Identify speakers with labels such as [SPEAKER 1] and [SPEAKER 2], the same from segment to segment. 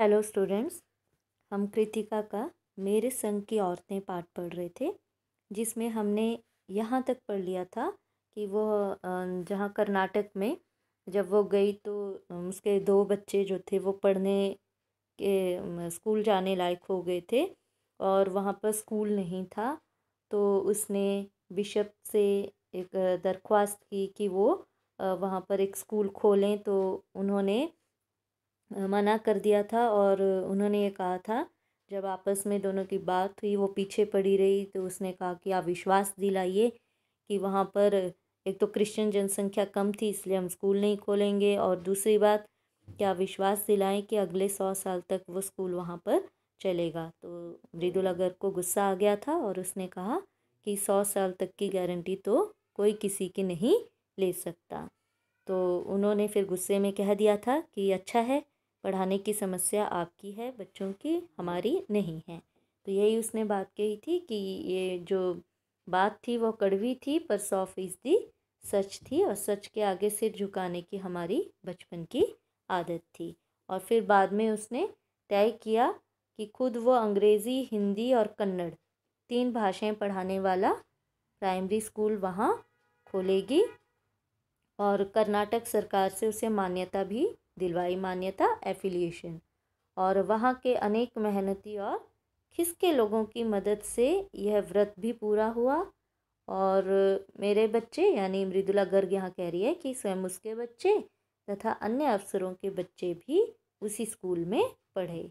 [SPEAKER 1] hello students हम कृतिका का मेरे संग की औरतें पाठ पढ़ रहे थे जिसमें हमने यहाँ तक पढ़ लिया था कि वो जहाँ कर्नाटक में जब वो गई तो उसके दो बच्चे जो थे वो पढ़ने के स्कूल जाने लायक हो गए थे और वहाँ पर स्कूल नहीं था तो उसने बिशप से एक दरख्वास्त की कि वो वहाँ पर एक स्कूल खोलें तो उन्होंने मना कर दिया था और उन्होंने ये कहा था जब आपस में दोनों की बात हुई वो पीछे पड़ी रही तो उसने कहा कि आप विश्वास दिलाइए कि वहाँ पर एक तो क्रिश्चियन जनसंख्या कम थी इसलिए हम स्कूल नहीं खोलेंगे और दूसरी बात क्या विश्वास दिलाएं कि अगले सौ साल तक वो स्कूल वहाँ पर चलेगा तो मृदुल अगर को गुस्सा आ गया था और उसने कहा कि सौ साल तक की गारंटी तो कोई किसी की नहीं ले सकता तो उन्होंने फिर गुस्से में कह दिया था कि अच्छा है पढ़ाने की समस्या आपकी है बच्चों की हमारी नहीं है तो यही उसने बात कही थी कि ये जो बात थी वो कड़वी थी पर सौ फीसदी सच थी और सच के आगे सिर झुकाने की हमारी बचपन की आदत थी और फिर बाद में उसने तय किया कि खुद वो अंग्रेज़ी हिंदी और कन्नड़ तीन भाषाएं पढ़ाने वाला प्राइमरी स्कूल वहाँ खोलेगी और कर्नाटक सरकार से उसे मान्यता भी दिलवाई मान्यता एफिलिएशन और वहाँ के अनेक मेहनती और खिसके लोगों की मदद से यह व्रत भी पूरा हुआ और मेरे बच्चे यानी मृदुला गर्ग यहाँ कह रही है कि स्वयं उसके बच्चे तथा अन्य अफसरों के बच्चे भी उसी स्कूल में पढ़े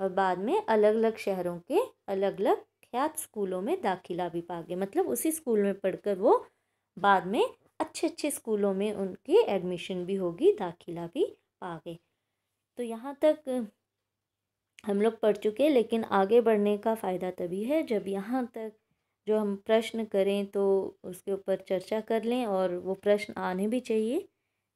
[SPEAKER 1] और बाद में अलग अलग शहरों के अलग अलग ख्यात स्कूलों में दाखिला भी पा गए मतलब उसी स्कूल में पढ़कर वो बाद में अच्छे अच्छे स्कूलों में उनकी एडमिशन भी होगी दाखिला भी आ गए तो यहाँ तक हम लोग पढ़ चुके लेकिन आगे बढ़ने का फ़ायदा तभी है जब यहाँ तक जो हम प्रश्न करें तो उसके ऊपर चर्चा कर लें और वो प्रश्न आने भी चाहिए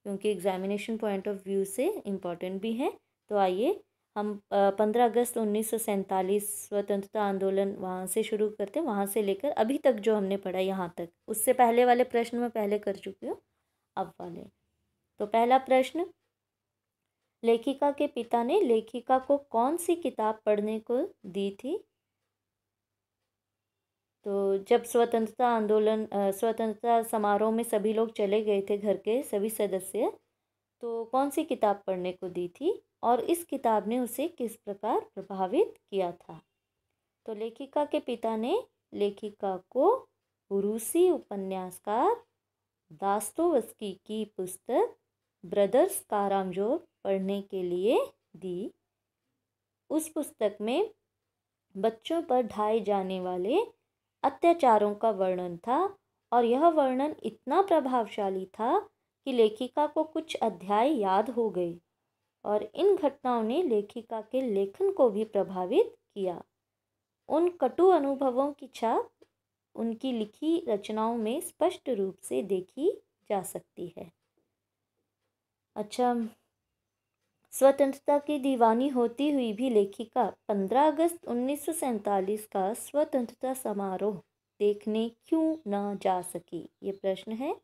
[SPEAKER 1] क्योंकि एग्ज़ामिनेशन पॉइंट ऑफ व्यू से इम्पॉर्टेंट भी हैं तो आइए हम पंद्रह अगस्त उन्नीस स्वतंत्रता आंदोलन वहाँ से शुरू करते हैं वहाँ से लेकर अभी तक जो हमने पढ़ा यहाँ तक उससे पहले वाले प्रश्न मैं पहले कर चुकी हूँ अब वाले तो पहला प्रश्न लेखिका के पिता ने लेखिका को कौन सी किताब पढ़ने को दी थी तो जब स्वतंत्रता आंदोलन स्वतंत्रता समारोह में सभी लोग चले गए थे घर के सभी सदस्य तो कौन सी किताब पढ़ने को दी थी और इस किताब ने उसे किस प्रकार प्रभावित किया था तो लेखिका के पिता ने लेखिका को रूसी उपन्यासकार दास्तोवस्की की पुस्तक ब्रदर्स कारामजोर पढ़ने के लिए दी उस पुस्तक में बच्चों पर ढाए जाने वाले अत्याचारों का वर्णन था और यह वर्णन इतना प्रभावशाली था कि लेखिका को कुछ अध्याय याद हो गए और इन घटनाओं ने लेखिका के लेखन को भी प्रभावित किया उन कटु अनुभवों की छाप उनकी लिखी रचनाओं में स्पष्ट रूप से देखी जा सकती है अच्छा स्वतंत्रता की दीवानी होती हुई भी लेखिका 15 अगस्त उन्नीस का स्वतंत्रता समारोह देखने क्यों ना जा सकी ये प्रश्न है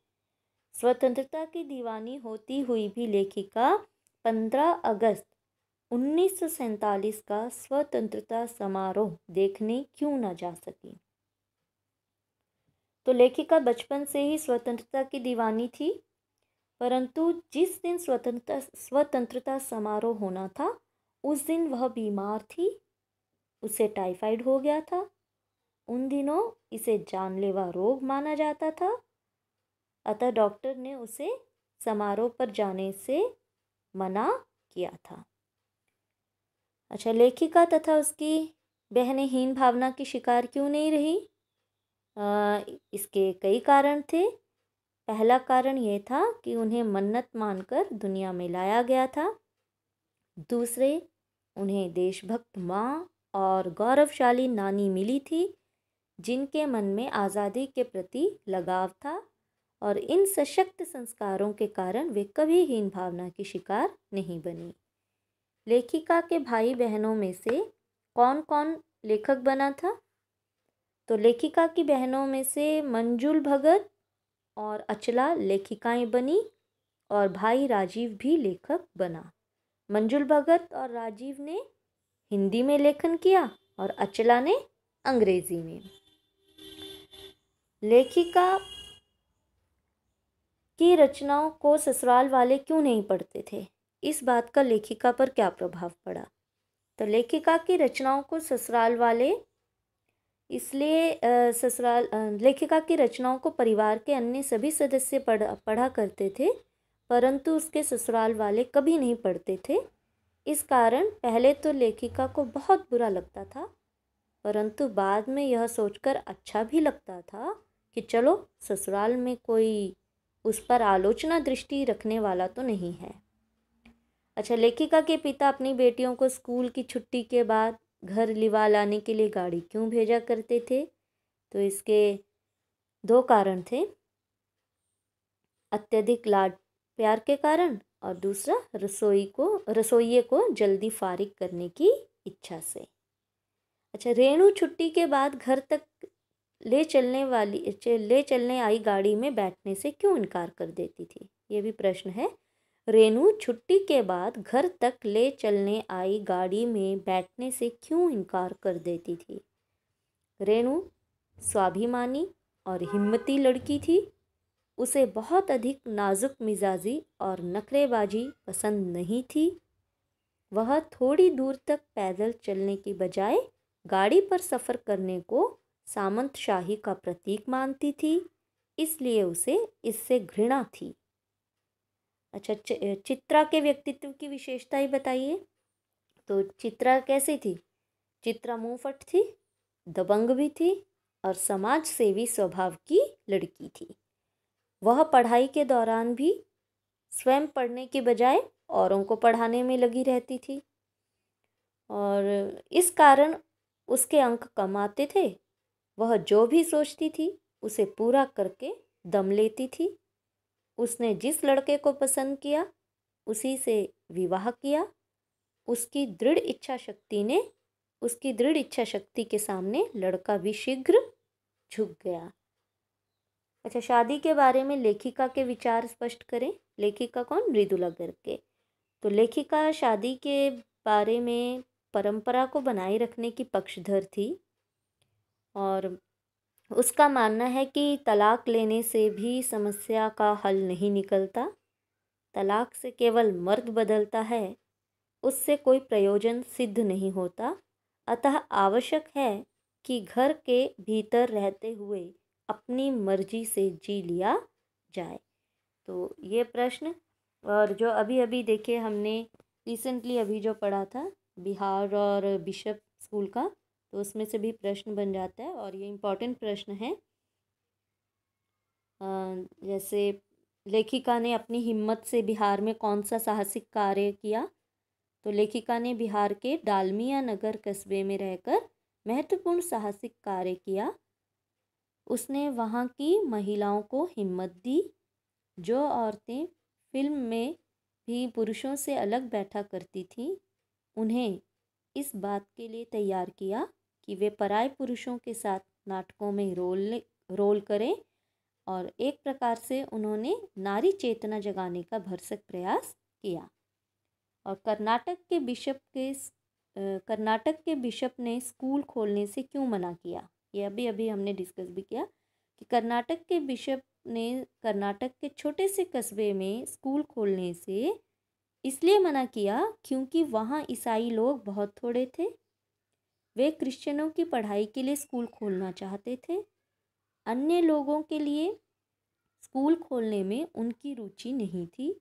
[SPEAKER 1] स्वतंत्रता की दीवानी होती हुई भी लेखिका 15 अगस्त उन्नीस का स्वतंत्रता समारोह देखने क्यों ना जा सकी तो लेखिका बचपन से ही स्वतंत्रता की दीवानी थी परंतु जिस दिन स्वतंत्रता स्वतंत्रता समारोह होना था उस दिन वह बीमार थी उसे टाइफाइड हो गया था उन दिनों इसे जानलेवा रोग माना जाता था अतः डॉक्टर ने उसे समारोह पर जाने से मना किया था अच्छा लेखिका तथा उसकी बहने हीन भावना की शिकार क्यों नहीं रही आ, इसके कई कारण थे पहला कारण यह था कि उन्हें मन्नत मानकर दुनिया में लाया गया था दूसरे उन्हें देशभक्त माँ और गौरवशाली नानी मिली थी जिनके मन में आज़ादी के प्रति लगाव था और इन सशक्त संस्कारों के कारण वे कभी हीन भावना की शिकार नहीं बनी लेखिका के भाई बहनों में से कौन कौन लेखक बना था तो लेखिका की बहनों में से मंजुल भगत और अचला लेखिकाएं बनी और भाई राजीव भी लेखक बना मंजुल भगत और राजीव ने हिंदी में लेखन किया और अचला ने अंग्रेजी में लेखिका की रचनाओं को ससुराल वाले क्यों नहीं पढ़ते थे इस बात का लेखिका पर क्या प्रभाव पड़ा तो लेखिका की रचनाओं को ससुराल वाले इसलिए ससुराल लेखिका की रचनाओं को परिवार के अन्य सभी सदस्य पढ़ पढ़ा करते थे परंतु उसके ससुराल वाले कभी नहीं पढ़ते थे इस कारण पहले तो लेखिका को बहुत बुरा लगता था परंतु बाद में यह सोचकर अच्छा भी लगता था कि चलो ससुराल में कोई उस पर आलोचना दृष्टि रखने वाला तो नहीं है अच्छा लेखिका के पिता अपनी बेटियों को स्कूल की छुट्टी के बाद घर लिवा लाने के लिए गाड़ी क्यों भेजा करते थे तो इसके दो कारण थे अत्यधिक लाड प्यार के कारण और दूसरा रसोई को रसोइये को जल्दी फारिग करने की इच्छा से अच्छा रेणु छुट्टी के बाद घर तक ले चलने वाली ले चलने आई गाड़ी में बैठने से क्यों इनकार कर देती थी ये भी प्रश्न है रेनू छुट्टी के बाद घर तक ले चलने आई गाड़ी में बैठने से क्यों इनकार कर देती थी रेणु स्वाभिमानी और हिम्मती लड़की थी उसे बहुत अधिक नाजुक मिजाजी और नखरेबाजी पसंद नहीं थी वह थोड़ी दूर तक पैदल चलने की बजाय गाड़ी पर सफ़र करने को सामंत शाही का प्रतीक मानती थी इसलिए उसे इससे घृणा थी अच्छा चित्रा के व्यक्तित्व की विशेषता ही बताइए तो चित्रा कैसी थी चित्रा मुँहफट थी दबंग भी थी और समाज सेवी स्वभाव की लड़की थी वह पढ़ाई के दौरान भी स्वयं पढ़ने के बजाय औरों को पढ़ाने में लगी रहती थी और इस कारण उसके अंक कम आते थे वह जो भी सोचती थी उसे पूरा करके दम लेती थी उसने जिस लड़के को पसंद किया उसी से विवाह किया उसकी दृढ़ इच्छा शक्ति ने उसकी दृढ़ इच्छा शक्ति के सामने लड़का भी शीघ्र झुक गया अच्छा शादी के बारे में लेखिका के विचार स्पष्ट करें लेखिका कौन मृदुला के तो लेखिका शादी के बारे में परंपरा को बनाए रखने की पक्षधर थी और उसका मानना है कि तलाक़ लेने से भी समस्या का हल नहीं निकलता तलाक़ से केवल मर्द बदलता है उससे कोई प्रयोजन सिद्ध नहीं होता अतः आवश्यक है कि घर के भीतर रहते हुए अपनी मर्जी से जी लिया जाए तो ये प्रश्न और जो अभी अभी देखे हमने रिसेंटली अभी जो पढ़ा था बिहार और बिशप स्कूल का तो उसमें से भी प्रश्न बन जाता है और ये इम्पॉर्टेंट प्रश्न है जैसे लेखिका ने अपनी हिम्मत से बिहार में कौन सा साहसिक कार्य किया तो लेखिका ने बिहार के डालमिया नगर कस्बे में रहकर महत्वपूर्ण साहसिक कार्य किया उसने वहाँ की महिलाओं को हिम्मत दी जो औरतें फिल्म में भी पुरुषों से अलग बैठा करती थीं उन्हें इस बात के लिए तैयार किया कि वे पराय पुरुषों के साथ नाटकों में रोल रोल करें और एक प्रकार से उन्होंने नारी चेतना जगाने का भरसक प्रयास किया और कर्नाटक के बिशप के कर्नाटक के बिशप ने स्कूल खोलने से क्यों मना किया ये अभी अभी हमने डिस्कस भी किया कि कर्नाटक के बिशप ने कर्नाटक के छोटे से कस्बे में स्कूल खोलने से इसलिए मना किया क्योंकि वहाँ ईसाई लोग बहुत थोड़े थे वे क्रिश्चियनों की पढ़ाई के लिए स्कूल खोलना चाहते थे अन्य लोगों के लिए स्कूल खोलने में उनकी रुचि नहीं थी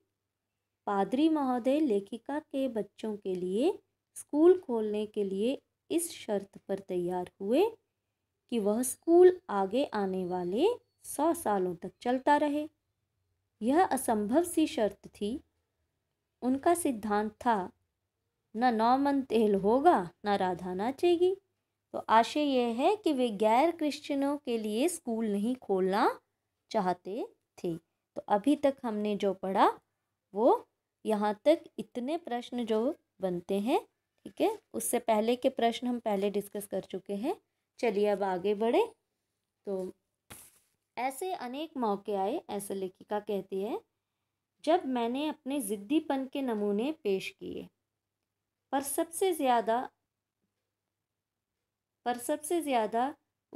[SPEAKER 1] पादरी महोदय लेखिका के बच्चों के लिए स्कूल खोलने के लिए इस शर्त पर तैयार हुए कि वह स्कूल आगे आने वाले सौ सालों तक चलता रहे यह असंभव सी शर्त थी उनका सिद्धांत था ना नौमन तेल होगा ना राधा नाचेगी तो आशय यह है कि वे गैर क्रिश्चियनों के लिए स्कूल नहीं खोलना चाहते थे तो अभी तक हमने जो पढ़ा वो यहाँ तक इतने प्रश्न जो बनते हैं ठीक है उससे पहले के प्रश्न हम पहले डिस्कस कर चुके हैं चलिए अब आगे बढ़े तो ऐसे अनेक मौके आए ऐसे लेखिका कहती है जब मैंने अपने ज़िद्दीपन के नमूने पेश किए पर सबसे ज़्यादा पर सबसे ज़्यादा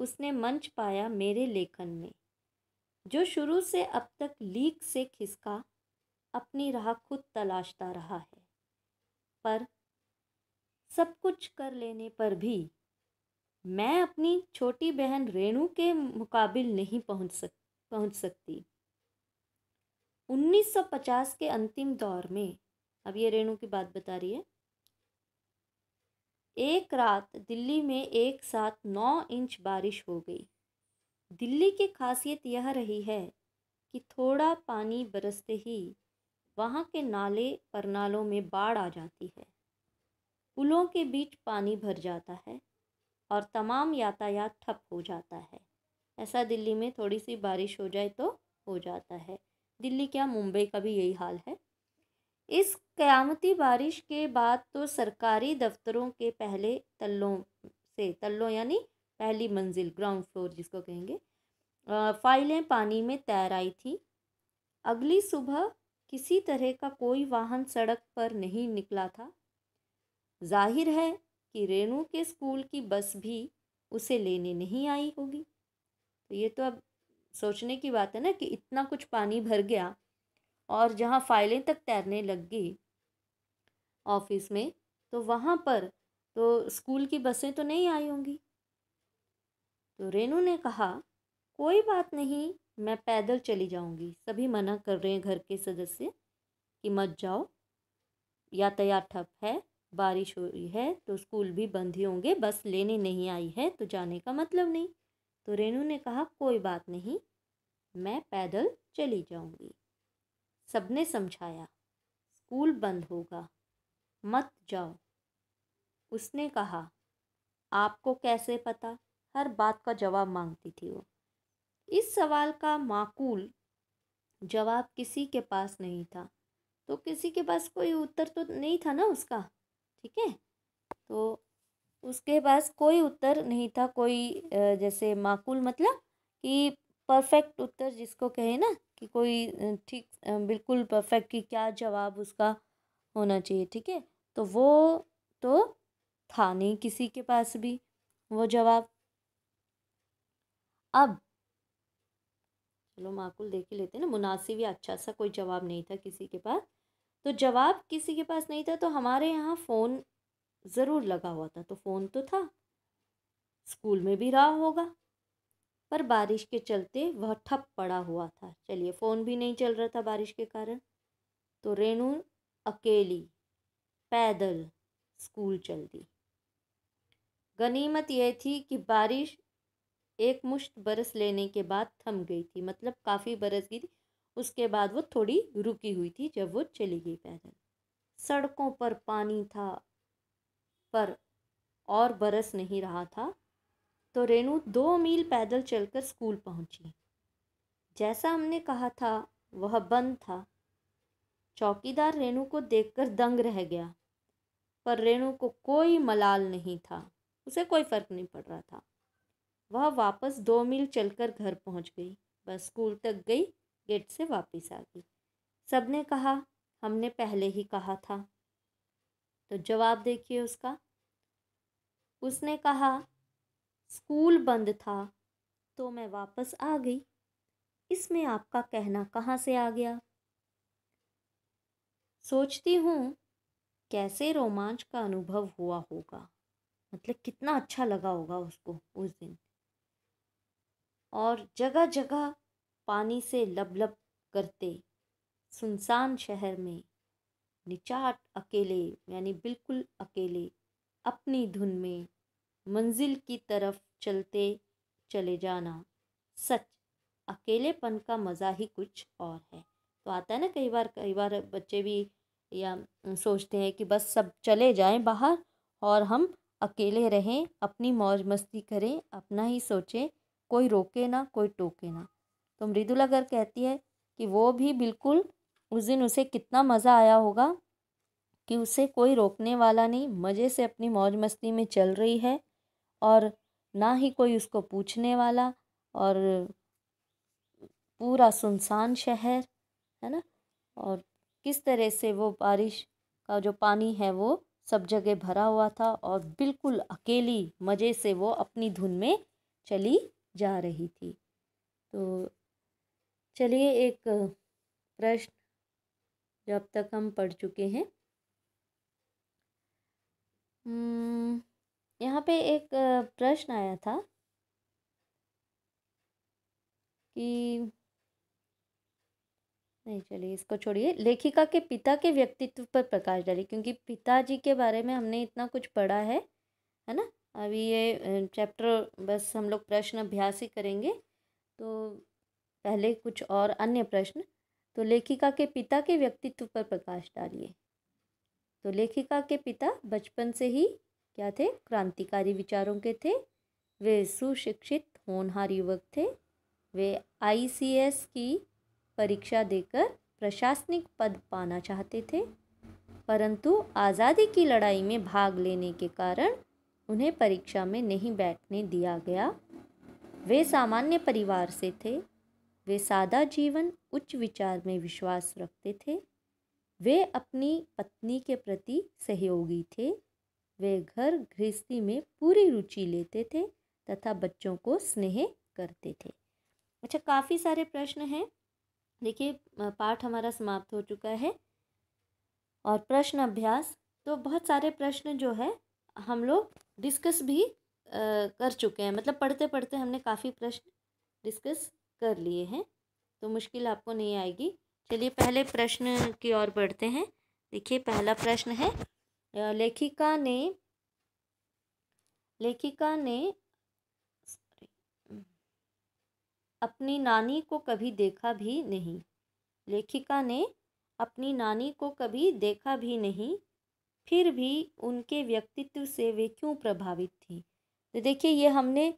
[SPEAKER 1] उसने मंच पाया मेरे लेखन में जो शुरू से अब तक लीक से खिसका अपनी राह खुद तलाशता रहा है पर सब कुछ कर लेने पर भी मैं अपनी छोटी बहन रेणु के मुकाबिल नहीं पहुंच सक पहुंच सकती 1950 के अंतिम दौर में अब ये रेणु की बात बता रही है एक रात दिल्ली में एक साथ नौ इंच बारिश हो गई दिल्ली की खासियत यह रही है कि थोड़ा पानी बरसते ही वहाँ के नाले पर नालों में बाढ़ आ जाती है पुलों के बीच पानी भर जाता है और तमाम यातायात ठप हो जाता है ऐसा दिल्ली में थोड़ी सी बारिश हो जाए तो हो जाता है दिल्ली क्या मुंबई का भी यही हाल है इस क़यामती बारिश के बाद तो सरकारी दफ्तरों के पहले तल्लों से तल्लों यानी पहली मंजिल ग्राउंड फ्लोर जिसको कहेंगे फाइलें पानी में तैर आई थी अगली सुबह किसी तरह का कोई वाहन सड़क पर नहीं निकला था जाहिर है कि रेणु के स्कूल की बस भी उसे लेने नहीं आई होगी तो ये तो अब सोचने की बात है ना कि इतना कुछ पानी भर गया और जहाँ फाइलें तक तैरने लग गई ऑफिस में तो वहाँ पर तो स्कूल की बसें तो नहीं आई होंगी तो रेनू ने कहा कोई बात नहीं मैं पैदल चली जाऊंगी सभी मना कर रहे हैं घर के सदस्य कि मत जाओ यातायात ठप है बारिश हो रही है तो स्कूल भी बंद ही होंगे बस लेने नहीं आई है तो जाने का मतलब नहीं तो रेनू ने कहा कोई बात नहीं मैं पैदल चली जाऊंगी सबने समझाया स्कूल बंद होगा मत जाओ उसने कहा आपको कैसे पता हर बात का जवाब मांगती थी वो इस सवाल का माकूल जवाब किसी के पास नहीं था तो किसी के पास कोई उत्तर तो नहीं था ना उसका ठीक है तो उसके पास कोई उत्तर नहीं था कोई जैसे माकूल मतलब कि परफेक्ट उत्तर जिसको कहे ना कि कोई ठीक बिल्कुल परफेक्ट कि क्या जवाब उसका होना चाहिए ठीक है तो वो तो था नहीं किसी के पास भी वो जवाब अब चलो माकुल देख ही लेते ना मुनासिब या अच्छा सा कोई जवाब नहीं था किसी के पास तो जवाब किसी के पास नहीं था तो हमारे यहाँ फ़ोन ज़रूर लगा हुआ था तो फ़ोन तो था स्कूल में भी रहा होगा पर बारिश के चलते वह ठप पड़ा हुआ था चलिए फ़ोन भी नहीं चल रहा था बारिश के कारण तो रेणु अकेली पैदल स्कूल चल दी गनीमत यह थी कि बारिश एक मुश्त बरस लेने के बाद थम गई थी मतलब काफ़ी बरस गई थी उसके बाद वो थोड़ी रुकी हुई थी जब वो चली गई पैदल सड़कों पर पानी था पर और बरस नहीं रहा था तो रेणु दो मील पैदल चलकर स्कूल पहुंची जैसा हमने कहा था वह बंद था चौकीदार रेणु को देखकर दंग रह गया पर रेणु को कोई मलाल नहीं था उसे कोई फर्क नहीं पड़ रहा था वह वापस दो मील चलकर घर पहुंच गई वह स्कूल तक गई गेट से वापस आ गई सब ने कहा हमने पहले ही कहा था तो जवाब देखिए उसका उसने कहा स्कूल बंद था तो मैं वापस आ गई इसमें आपका कहना कहाँ से आ गया सोचती हूँ कैसे रोमांच का अनुभव हुआ होगा मतलब कितना अच्छा लगा होगा उसको उस दिन और जगह जगह पानी से लबलब करते सुनसान शहर में निचाट अकेले यानी बिल्कुल अकेले अपनी धुन में मंजिल की तरफ चलते चले जाना सच अकेलेपन का मज़ा ही कुछ और है तो आता है ना कई बार कई बार बच्चे भी या सोचते हैं कि बस सब चले जाएं बाहर और हम अकेले रहें अपनी मौज मस्ती करें अपना ही सोचें कोई रोके ना कोई टोके ना तो मृदुला गर्ग कहती है कि वो भी बिल्कुल उस दिन उसे कितना मज़ा आया होगा कि उसे कोई रोकने वाला नहीं मज़े से अपनी मौज मस्ती में चल रही है और ना ही कोई उसको पूछने वाला और पूरा सुनसान शहर है ना और किस तरह से वो बारिश का जो पानी है वो सब जगह भरा हुआ था और बिल्कुल अकेली मज़े से वो अपनी धुन में चली जा रही थी तो चलिए एक प्रश्न जो अब तक हम पढ़ चुके हैं यहाँ पे एक प्रश्न आया था कि नहीं चलिए इसको छोड़िए लेखिका के पिता के व्यक्तित्व पर प्रकाश डालिए क्योंकि पिताजी के बारे में हमने इतना कुछ पढ़ा है है ना अभी ये चैप्टर बस हम लोग प्रश्न अभ्यास ही करेंगे तो पहले कुछ और अन्य प्रश्न तो लेखिका के पिता के व्यक्तित्व पर प्रकाश डालिए तो लेखिका के पिता बचपन से ही क्या थे क्रांतिकारी विचारों के थे वे सुशिक्षित होनहार युवक थे वे आईसीएस की परीक्षा देकर प्रशासनिक पद पाना चाहते थे परंतु आज़ादी की लड़ाई में भाग लेने के कारण उन्हें परीक्षा में नहीं बैठने दिया गया वे सामान्य परिवार से थे वे सादा जीवन उच्च विचार में विश्वास रखते थे वे अपनी पत्नी के प्रति सहयोगी थे वे घर गृहस्थी में पूरी रुचि लेते थे तथा बच्चों को स्नेह करते थे अच्छा काफ़ी सारे प्रश्न हैं देखिए पाठ हमारा समाप्त हो चुका है और प्रश्न अभ्यास तो बहुत सारे प्रश्न जो है हम लोग डिस्कस भी आ, कर चुके हैं मतलब पढ़ते पढ़ते हमने काफ़ी प्रश्न डिस्कस कर लिए हैं तो मुश्किल आपको नहीं आएगी चलिए पहले प्रश्न की ओर बढ़ते हैं देखिए पहला प्रश्न है लेखिका ने लेखिका ने अपनी नानी को कभी देखा भी नहीं लेखिका ने अपनी नानी को कभी देखा भी नहीं फिर भी उनके व्यक्तित्व से वे क्यों प्रभावित थी तो देखिए ये हमने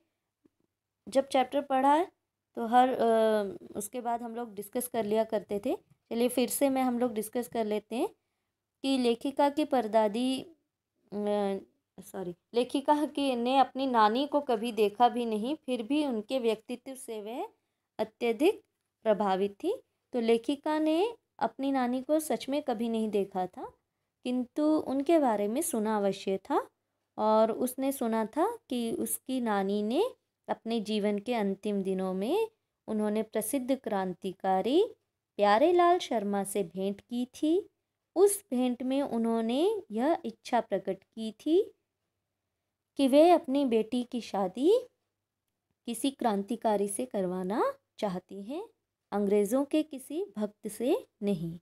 [SPEAKER 1] जब चैप्टर पढ़ा है तो हर आ, उसके बाद हम लोग डिस्कस कर लिया करते थे चलिए फिर से मैं हम लोग डिस्कस कर लेते हैं कि लेखिका की परदादी सॉरी लेखिका के ने अपनी नानी को कभी देखा भी नहीं फिर भी उनके व्यक्तित्व से वह अत्यधिक प्रभावित थी तो लेखिका ने अपनी नानी को सच में कभी नहीं देखा था किंतु उनके बारे में सुना अवश्य था और उसने सुना था कि उसकी नानी ने अपने जीवन के अंतिम दिनों में उन्होंने प्रसिद्ध क्रांतिकारी प्यारेलाल शर्मा से भेंट की थी उस भेंट में उन्होंने यह इच्छा प्रकट की थी कि वे अपनी बेटी की शादी किसी क्रांतिकारी से करवाना चाहती हैं अंग्रेज़ों के किसी भक्त से नहीं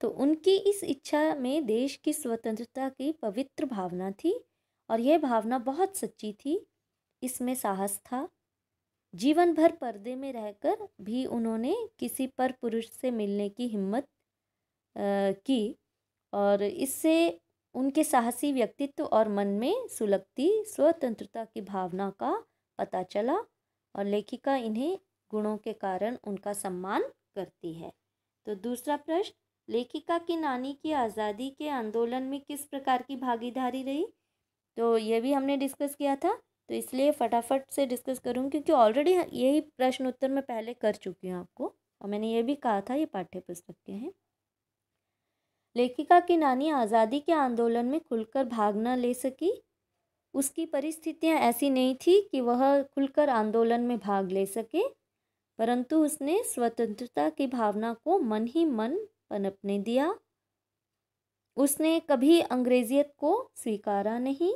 [SPEAKER 1] तो उनकी इस इच्छा में देश की स्वतंत्रता की पवित्र भावना थी और यह भावना बहुत सच्ची थी इसमें साहस था जीवन भर पर्दे में रहकर भी उन्होंने किसी पर पुरुष से मिलने की हिम्मत आ, की और इससे उनके साहसी व्यक्तित्व और मन में सुलगती स्वतंत्रता की भावना का पता चला और लेखिका इन्हें गुणों के कारण उनका सम्मान करती है तो दूसरा प्रश्न लेखिका की नानी की आज़ादी के आंदोलन में किस प्रकार की भागीदारी रही तो ये भी हमने डिस्कस किया था तो इसलिए फटाफट से डिस्कस करूँ क्योंकि ऑलरेडी यही प्रश्न उत्तर मैं पहले कर चुकी हूँ आपको और मैंने ये भी कहा था ये पाठ्य पुस्तक के हैं लेखिका की नानी आज़ादी के आंदोलन में खुलकर भाग न ले सकी उसकी परिस्थितियां ऐसी नहीं थी कि वह खुलकर आंदोलन में भाग ले सके परंतु उसने स्वतंत्रता की भावना को मन ही मन पनपने दिया उसने कभी अंग्रेजियत को स्वीकारा नहीं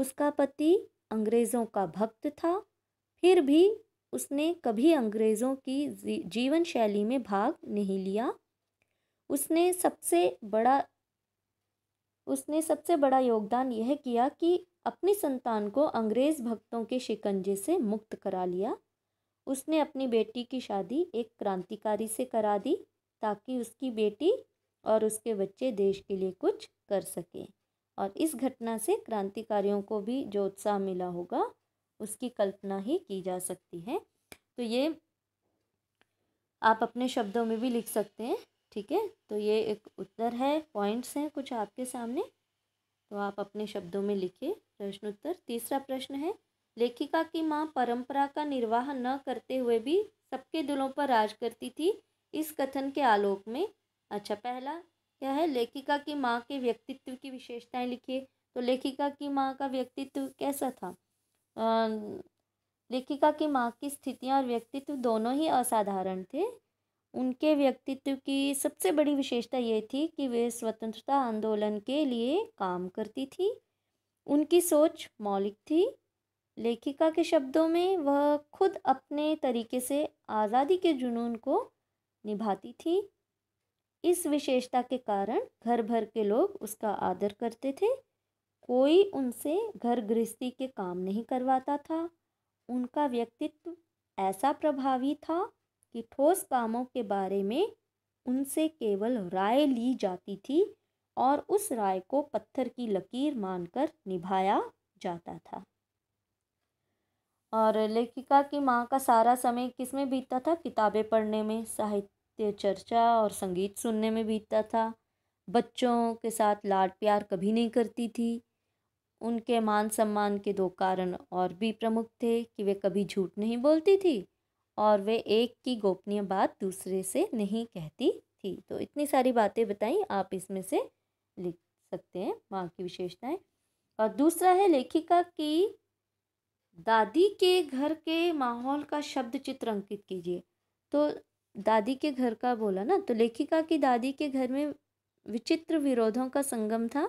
[SPEAKER 1] उसका पति अंग्रेज़ों का भक्त था फिर भी उसने कभी अंग्रेज़ों की जीवन शैली में भाग नहीं लिया उसने सबसे बड़ा उसने सबसे बड़ा योगदान यह किया कि अपनी संतान को अंग्रेज़ भक्तों के शिकंजे से मुक्त करा लिया उसने अपनी बेटी की शादी एक क्रांतिकारी से करा दी ताकि उसकी बेटी और उसके बच्चे देश के लिए कुछ कर सके और इस घटना से क्रांतिकारियों को भी जो उत्साह मिला होगा उसकी कल्पना ही की जा सकती है तो ये आप अपने शब्दों में भी लिख सकते हैं ठीक है तो ये एक उत्तर है पॉइंट्स हैं कुछ आपके सामने तो आप अपने शब्दों में लिखिए प्रश्न उत्तर तीसरा प्रश्न है लेखिका की माँ परंपरा का निर्वाह न करते हुए भी सबके दिलों पर राज करती थी इस कथन के आलोक में अच्छा पहला क्या है लेखिका की माँ के व्यक्तित्व की विशेषताएं लिखिए तो लेखिका की माँ का व्यक्तित्व कैसा था लेखिका की माँ की स्थितियाँ और व्यक्तित्व दोनों ही असाधारण थे उनके व्यक्तित्व की सबसे बड़ी विशेषता ये थी कि वे स्वतंत्रता आंदोलन के लिए काम करती थी उनकी सोच मौलिक थी लेखिका के शब्दों में वह खुद अपने तरीके से आज़ादी के जुनून को निभाती थी इस विशेषता के कारण घर भर के लोग उसका आदर करते थे कोई उनसे घर गृहस्थी के काम नहीं करवाता था उनका व्यक्तित्व ऐसा प्रभावी था कि ठोस कामों के बारे में उनसे केवल राय ली जाती थी और उस राय को पत्थर की लकीर मानकर निभाया जाता था और लेखिका की माँ का सारा समय किस में बीतता था किताबें पढ़ने में साहित्य चर्चा और संगीत सुनने में बीतता था बच्चों के साथ लाड प्यार कभी नहीं करती थी उनके मान सम्मान के दो कारण और भी प्रमुख थे कि वे कभी झूठ नहीं बोलती थी और वे एक की गोपनीय बात दूसरे से नहीं कहती थी तो इतनी सारी बातें बताई आप इसमें से लिख सकते हैं माँ की विशेषताएं और दूसरा है लेखिका की दादी के घर के माहौल का शब्द चित्र अंकित कीजिए तो दादी के घर का बोला ना तो लेखिका की दादी के घर में विचित्र विरोधों का संगम था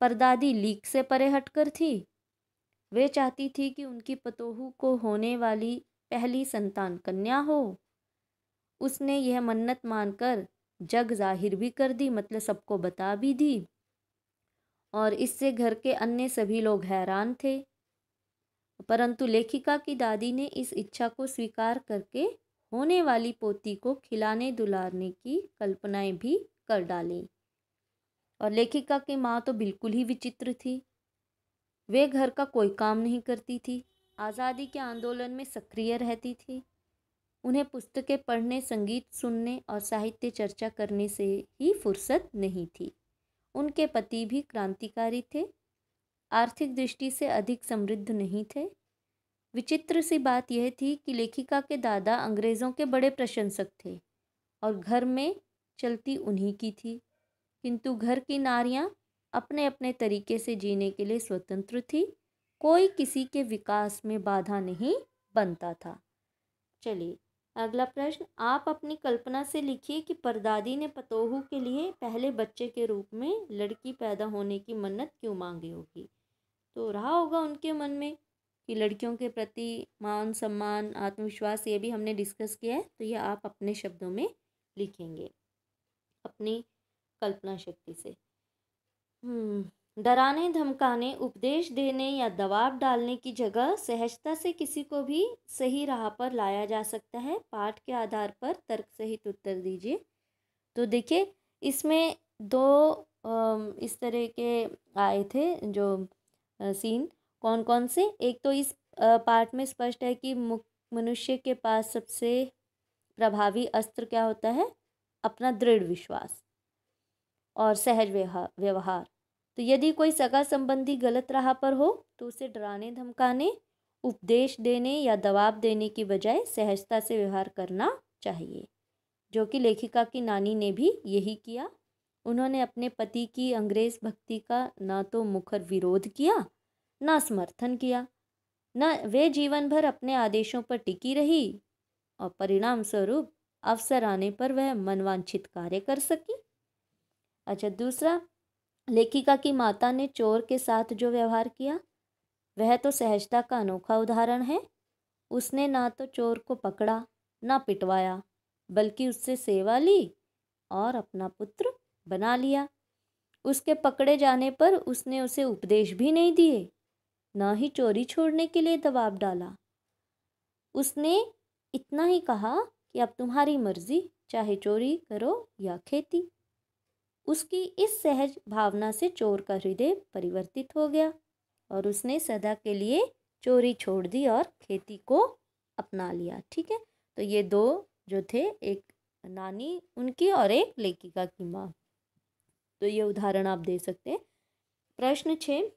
[SPEAKER 1] पर दादी लीक से परे हटकर थी वे चाहती थी कि उनकी पतोहू को होने वाली पहली संतान कन्या हो उसने यह मन्नत मानकर जग जाहिर भी कर दी मतलब सबको बता भी दी और इससे घर के अन्य सभी लोग हैरान थे परंतु लेखिका की दादी ने इस इच्छा को स्वीकार करके होने वाली पोती को खिलाने दुलारने की कल्पनाएं भी कर डाली और लेखिका की माँ तो बिल्कुल ही विचित्र थी वे घर का कोई काम नहीं करती थी आज़ादी के आंदोलन में सक्रिय रहती थी उन्हें पुस्तकें पढ़ने संगीत सुनने और साहित्य चर्चा करने से ही फुर्सत नहीं थी उनके पति भी क्रांतिकारी थे आर्थिक दृष्टि से अधिक समृद्ध नहीं थे विचित्र सी बात यह थी कि लेखिका के दादा अंग्रेज़ों के बड़े प्रशंसक थे और घर में चलती उन्हीं की थी किंतु घर की नारियां अपने अपने तरीके से जीने के लिए स्वतंत्र थी कोई किसी के विकास में बाधा नहीं बनता था चलिए अगला प्रश्न आप अपनी कल्पना से लिखिए कि परदादी ने पतोहू के लिए पहले बच्चे के रूप में लड़की पैदा होने की मन्नत क्यों मांगी होगी तो रहा होगा उनके मन में कि लड़कियों के प्रति मान सम्मान आत्मविश्वास ये भी हमने डिस्कस किया है तो ये आप अपने शब्दों में लिखेंगे अपनी कल्पना शक्ति से हम्म, डराने धमकाने उपदेश देने या दबाव डालने की जगह सहजता से किसी को भी सही राह पर लाया जा सकता है पाठ के आधार पर तर्क सहित उत्तर दीजिए तो देखिए इसमें दो इस तरह के आए थे जो सीन कौन कौन से एक तो इस पार्ट में स्पष्ट है कि मनुष्य के पास सबसे प्रभावी अस्त्र क्या होता है अपना दृढ़ विश्वास और सहज व्यवहार तो यदि कोई सगा संबंधी गलत राह पर हो तो उसे डराने धमकाने उपदेश देने या दबाव देने की बजाय सहजता से व्यवहार करना चाहिए जो कि लेखिका की नानी ने भी यही किया उन्होंने अपने पति की अंग्रेज भक्ति का ना तो मुखर विरोध किया ना समर्थन किया न वे जीवन भर अपने आदेशों पर टिकी रही और परिणाम स्वरूप अवसर आने पर वह मनवांछित कार्य कर सकी अच्छा दूसरा लेखिका की माता ने चोर के साथ जो व्यवहार किया वह तो सहजता का अनोखा उदाहरण है उसने ना तो चोर को पकड़ा ना पिटवाया बल्कि उससे सेवा ली और अपना पुत्र बना लिया उसके पकड़े जाने पर उसने उसे उपदेश भी नहीं दिए ना ही चोरी छोड़ने के लिए दबाव डाला उसने इतना ही कहा कि अब तुम्हारी मर्जी चाहे चोरी करो या खेती उसकी इस सहज भावना से चोर का हृदय परिवर्तित हो गया और उसने सदा के लिए चोरी छोड़ दी और खेती को अपना लिया ठीक है तो ये दो जो थे एक नानी उनकी और एक लेखिका की माँ तो ये उदाहरण आप दे सकते हैं प्रश्न छः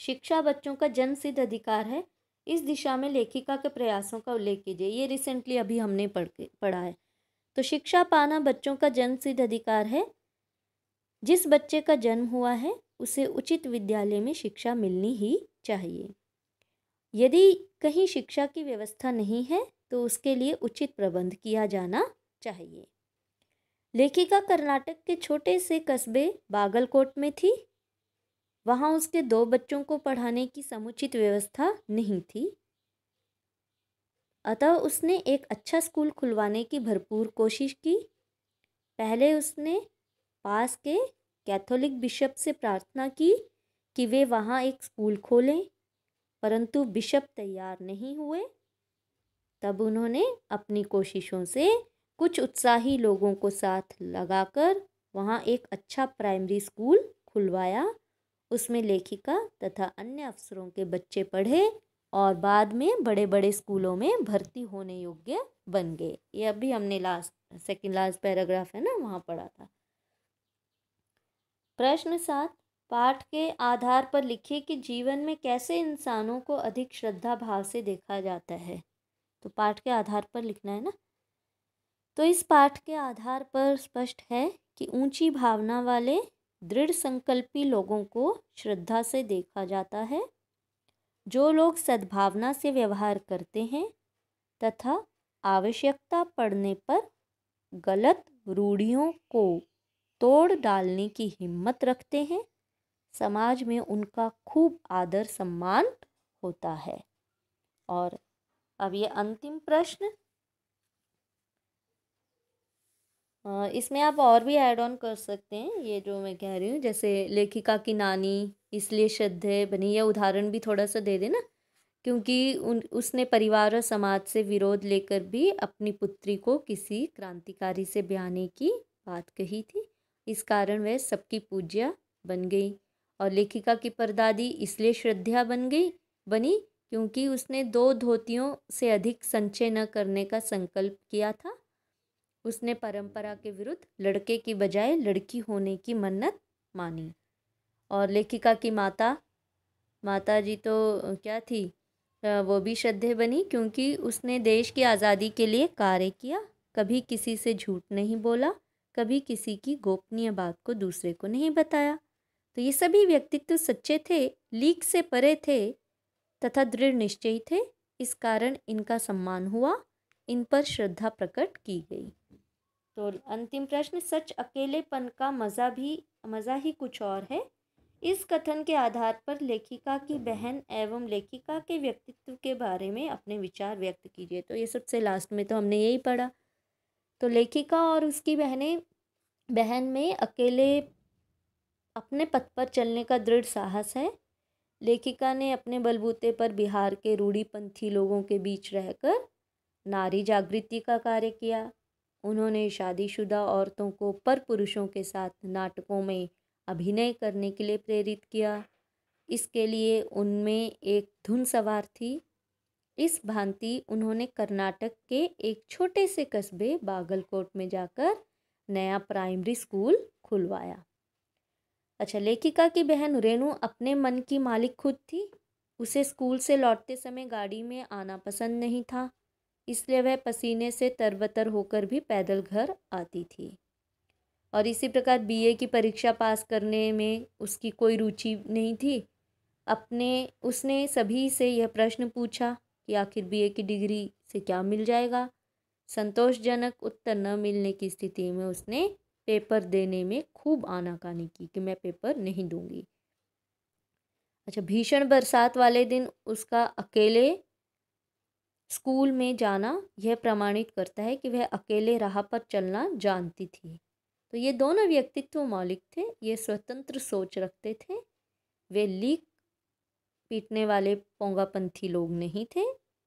[SPEAKER 1] शिक्षा बच्चों का सिद्ध अधिकार है इस दिशा में लेखिका के प्रयासों का उल्लेख कीजिए ये रिसेंटली अभी हमने पढ़ के पढ़ा है तो शिक्षा पाना बच्चों का सिद्ध अधिकार है जिस बच्चे का जन्म हुआ है उसे उचित विद्यालय में शिक्षा मिलनी ही चाहिए यदि कहीं शिक्षा की व्यवस्था नहीं है तो उसके लिए उचित प्रबंध किया जाना चाहिए लेखिका कर्नाटक के छोटे से कस्बे बागलकोट में थी वहाँ उसके दो बच्चों को पढ़ाने की समुचित व्यवस्था नहीं थी अतः उसने एक अच्छा स्कूल खुलवाने की भरपूर कोशिश की पहले उसने पास के कैथोलिक बिशप से प्रार्थना की कि वे वहाँ एक स्कूल खोलें परंतु बिशप तैयार नहीं हुए तब उन्होंने अपनी कोशिशों से कुछ उत्साही लोगों को साथ लगाकर वहाँ एक अच्छा प्राइमरी स्कूल खुलवाया उसमें लेखिका तथा अन्य अफसरों के बच्चे पढ़े और बाद में बड़े बड़े स्कूलों में भर्ती होने योग्य बन गए ये अभी हमने लास्ट सेकंड लास्ट पैराग्राफ है ना वहाँ पढ़ा था प्रश्न सात पाठ के आधार पर लिखिए कि जीवन में कैसे इंसानों को अधिक श्रद्धा भाव से देखा जाता है तो पाठ के आधार पर लिखना है ना तो इस पाठ के आधार पर स्पष्ट है कि ऊंची भावना वाले दृढ़ संकल्पी लोगों को श्रद्धा से देखा जाता है जो लोग सद्भावना से व्यवहार करते हैं तथा आवश्यकता पड़ने पर गलत रूढ़ियों को तोड़ डालने की हिम्मत रखते हैं समाज में उनका खूब आदर सम्मान होता है और अब ये अंतिम प्रश्न इसमें आप और भी ऐड ऑन कर सकते हैं ये जो मैं कह रही हूँ जैसे लेखिका की नानी इसलिए श्रद्धे बनी यह उदाहरण भी थोड़ा सा दे देना क्योंकि उन उसने परिवार और समाज से विरोध लेकर भी अपनी पुत्री को किसी क्रांतिकारी से ब्याने की बात कही थी इस कारण वह सबकी पूज्या बन गई और लेखिका की परदादी इसलिए श्रद्धा बन गई बनी क्योंकि उसने दो धोतियों से अधिक संचय न करने का संकल्प किया था उसने परंपरा के विरुद्ध लड़के की बजाय लड़की होने की मन्नत मानी और लेखिका की माता माता जी तो क्या थी वो भी श्रद्धे बनी क्योंकि उसने देश की आज़ादी के लिए कार्य किया कभी किसी से झूठ नहीं बोला कभी किसी की गोपनीय बात को दूसरे को नहीं बताया तो ये सभी व्यक्तित्व तो सच्चे थे लीक से परे थे तथा दृढ़ निश्चय थे इस कारण इनका सम्मान हुआ इन पर श्रद्धा प्रकट की गई तो अंतिम प्रश्न सच अकेलेपन का मज़ा भी मज़ा ही कुछ और है इस कथन के आधार पर लेखिका की बहन एवं लेखिका के व्यक्तित्व के बारे में अपने विचार व्यक्त कीजिए तो ये सबसे लास्ट में तो हमने यही पढ़ा तो लेखिका और उसकी बहनें बहन में अकेले अपने पथ पर चलने का दृढ़ साहस है लेखिका ने अपने बलबूते पर बिहार के रूढ़ीपंथी लोगों के बीच रहकर नारी जागृति का कार्य किया उन्होंने शादीशुदा औरतों को पर पुरुषों के साथ नाटकों में अभिनय करने के लिए प्रेरित किया इसके लिए उनमें एक धुन सवार थी इस भांति उन्होंने कर्नाटक के एक छोटे से कस्बे बागलकोट में जाकर नया प्राइमरी स्कूल खुलवाया अच्छा लेखिका की बहन रेणु अपने मन की मालिक खुद थी उसे स्कूल से लौटते समय गाड़ी में आना पसंद नहीं था इसलिए वह पसीने से तरबतर होकर भी पैदल घर आती थी और इसी प्रकार बीए की परीक्षा पास करने में उसकी कोई रुचि नहीं थी अपने उसने सभी से यह प्रश्न पूछा कि आखिर बीए की डिग्री से क्या मिल जाएगा संतोषजनक उत्तर न मिलने की स्थिति में उसने पेपर देने में खूब आनाकानी की कि मैं पेपर नहीं दूंगी अच्छा भीषण बरसात वाले दिन उसका अकेले स्कूल में जाना यह प्रमाणित करता है कि वह अकेले राह पर चलना जानती थी तो ये दोनों व्यक्तित्व मौलिक थे ये स्वतंत्र सोच रखते थे वे लीक पीटने वाले पोंगापंथी लोग नहीं थे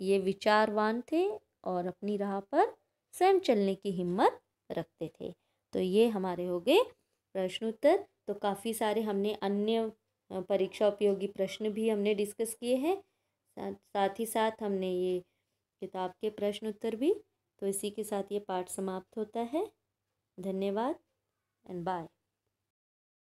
[SPEAKER 1] ये विचारवान थे और अपनी राह पर स्वयं चलने की हिम्मत रखते थे तो ये हमारे हो गए प्रश्नोत्तर तो काफ़ी सारे हमने अन्य परीक्षा उपयोगी प्रश्न भी हमने डिस्कस किए हैं साथ ही साथ हमने ये किताब के प्रश्न उत्तर भी तो इसी के साथ ये पाठ समाप्त होता है धन्यवाद एंड बाय